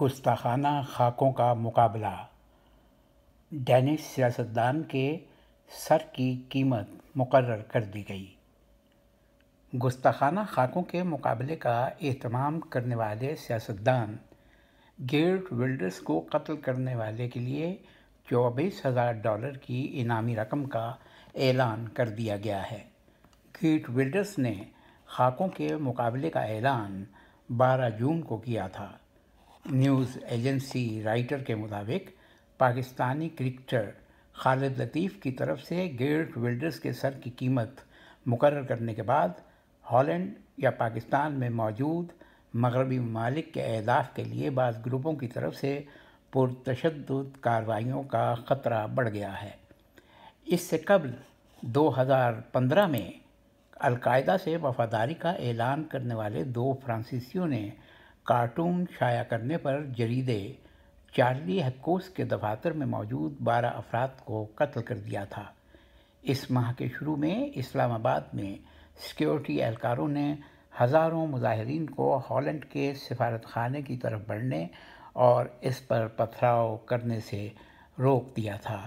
گستاخانہ خاکوں کا مقابلہ ڈینش سیاستدان کے سر کی قیمت مقرر کر دی گئی گستاخانہ خاکوں کے مقابلے کا اہتمام کرنے والے سیاستدان گیٹ ولڈرس کو قتل کرنے والے کے لیے چوبیس ہزار ڈالر کی انعامی رقم کا اعلان کر دیا گیا ہے گیٹ ولڈرس نے خاکوں کے مقابلے کا اعلان بارہ جون کو کیا تھا نیوز ایجنسی رائٹر کے مطابق پاکستانی کرکٹر خالد لطیف کی طرف سے گیرٹ ولڈرز کے سر کی قیمت مقرر کرنے کے بعد ہالینڈ یا پاکستان میں موجود مغربی ممالک کے اہداف کے لیے بعض گروپوں کی طرف سے پرتشدد کاروائیوں کا خطرہ بڑھ گیا ہے اس سے قبل دو ہزار پندرہ میں القاعدہ سے وفاداری کا اعلان کرنے والے دو فرانسیسیوں نے کارٹون شائع کرنے پر جریدے چارلی ہیکوس کے دفاتر میں موجود بارہ افراد کو قتل کر دیا تھا اس ماہ کے شروع میں اسلام آباد میں سیکیورٹی اہلکاروں نے ہزاروں مظاہرین کو ہالینڈ کے سفارت خانے کی طرف بڑھنے اور اس پر پتھراؤ کرنے سے روک دیا تھا